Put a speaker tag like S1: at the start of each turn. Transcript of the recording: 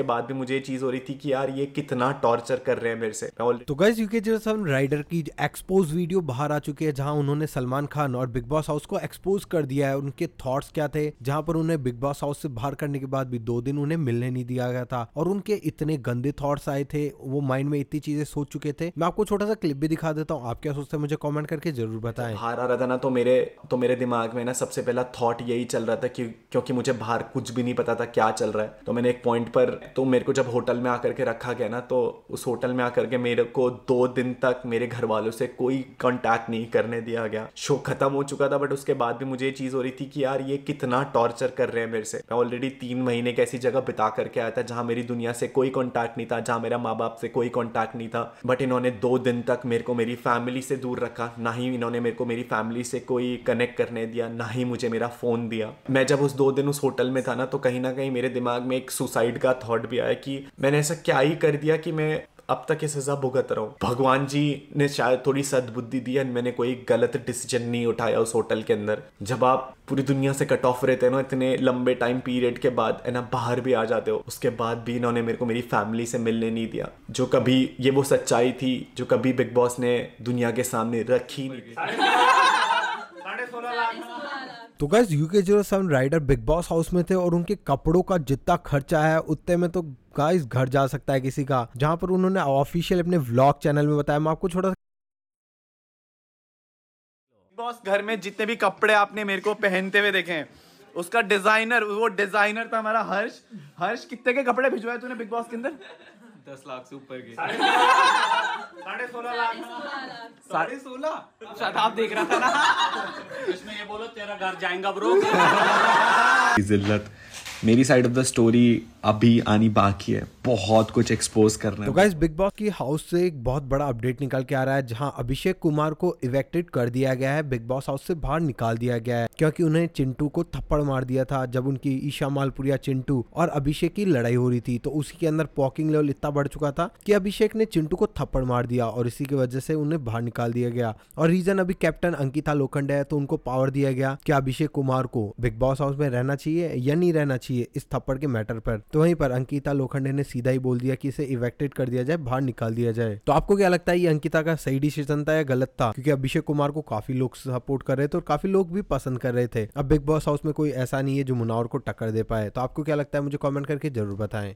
S1: के बाद भी मुझे ये चीज़ हो रही थी कि यार ये कितना टॉर्चर कर रहे हैं मेरे से
S2: तो गैस यूके जेसन राइडर की एक्सपोज वीडियो बाहर आ चुकी है जहां उन्होंने सलमान खान और बिग बॉस हाउस को एक्सपोज कर दिया है उनके थॉट्स क्या थे जहां पर उन्हें बिग बॉस हाउस से बाहर करने के बाद भी दो दिन उन्हें मिलने नहीं दिया गया था और उनके इतने गंदे थॉट्स आए थे वो माइंड में इतनी चीजें सोच चुके थे मैं आपको छोटा सा क्लिप भी दिखा देता हूँ आप क्या सोचते हैं मुझे कॉमेंट करके जरूर बताए
S1: बाहर आ रहा था ना तो मेरे तो मेरे दिमाग में ना सबसे पहला थॉट यही चल रहा था क्योंकि मुझे बाहर कुछ भी नहीं पता था क्या चल रहा है तो मैंने एक पॉइंट पर तो मेरे को जब होटल में आकर के रखा गया ना तो उस होटल में आकर के मेरे को दो दिन तक मेरे घर वालों से कोई कॉन्टैक्ट नहीं करने दिया गया शो खत्म हो चुका था बट उसके बाद भी मुझे ये चीज़ हो रही थी कि यार ये कितना टॉर्चर कर रहे हैं मेरे से मैं ऑलरेडी तीन महीने कैसी जगह बिता करके आया था जहाँ मेरी दुनिया से कोई कॉन्टैक्ट नहीं था जहाँ मेरा माँ बाप से कोई कॉन्टैक्ट नहीं था बट इन्होंने दो दिन तक मेरे को मेरी फैमिली से दूर रखा ना ही इन्होंने मेरे को मेरी फैमिली से कोई कनेक्ट करने दिया ना ही मुझे मेरा फ़ोन दिया मैं जब उस दो दिन उस होटल में था ना तो कहीं ना कहीं मेरे दिमाग में एक सुसाइड का थाट थॉट भी आया कि मैंने ऐसा क्या ही कर दिया कि मैं अब तक ये सजा भुगत रहा हूँ भगवान जी ने शायद थोड़ी सदबुद्धि दी है मैंने कोई गलत डिसीजन नहीं उठाया उस होटल के अंदर जब आप पूरी दुनिया से कट ऑफ रहते हैं ना इतने लंबे टाइम पीरियड के बाद है ना बाहर भी आ जाते हो उसके बाद भी इन्होंने मेरे को मेरी फैमिली से मिलने नहीं दिया जो कभी ये वो सच्चाई थी जो कभी बिग बॉस ने दुनिया के सामने रखी नहीं
S2: तो guys UK zero seven Rider Bigg Boss house में थे और उनके कपड़ों का जितना खर्चा है उतने में तो गाइस घर जा सकता है किसी का जहां पर उन्होंने ऑफिशियल अपने व्लॉग चैनल में बताया मैं आपको छोटा
S1: बॉस घर में जितने भी कपड़े आपने मेरे को पहनते हुए देखे उसका डिजाइनर वो डिजाइनर था हमारा हर्ष हर्ष कितने के कपड़े भिजवाए तूने बिग बॉस के अंदर दस लाख से ऊपर के साढ़े सोलह लाख साढ़े सोलह आप देख रहा था ना इसमें ये बोलो तेरा घर जाएगा ब्रो जिल्लत मेरी साइड ऑफ द स्टोरी अभी आनी बाकी है बहुत कुछ एक्सपोज करना तो गाइस
S2: बिग बॉस की हाउस से एक बहुत बड़ा अपडेट निकल के आ रहा है जहां अभिषेक कुमार को इवेक्टेड कर दिया गया है बिग बॉस हाउस से बाहर निकाल दिया गया है क्योंकि उन्हें चिंटू को थप्पड़ मार दिया था जब उनकी ईशा मालपुरिया चिंटू और अभिषेक की लड़ाई हो रही थी तो उसी के अंदर पॉकिंग लेवल इतना बढ़ चुका था की अभिषेक ने चिंटू को थप्पड़ मार दिया और इसी की वजह से उन्हें बाहर निकाल दिया गया और रीजन अभी कैप्टन अंकिता लोखंड है तो उनको पावर दिया गया कि अभिषेक कुमार को बिग बॉस हाउस में रहना चाहिए या नहीं रहना चाहिए चाहिए इस थप्पड़ के मैटर पर तो वहीं पर अंकिता लोखंडे ने सीधा ही बोल दिया कि इसे इवेक्टेड कर दिया जाए बाहर निकाल दिया जाए तो आपको क्या लगता है ये अंकिता का सही डिसीजन था या गलत था क्योंकि अभिषेक कुमार को काफी लोग सपोर्ट कर रहे थे और काफी लोग भी पसंद कर रहे थे अब बिग बॉस हाउस में कोई ऐसा नहीं है जो मुनावर को टक्कर दे पाए तो आपको क्या लगता है मुझे कॉमेंट करके जरूर बताएं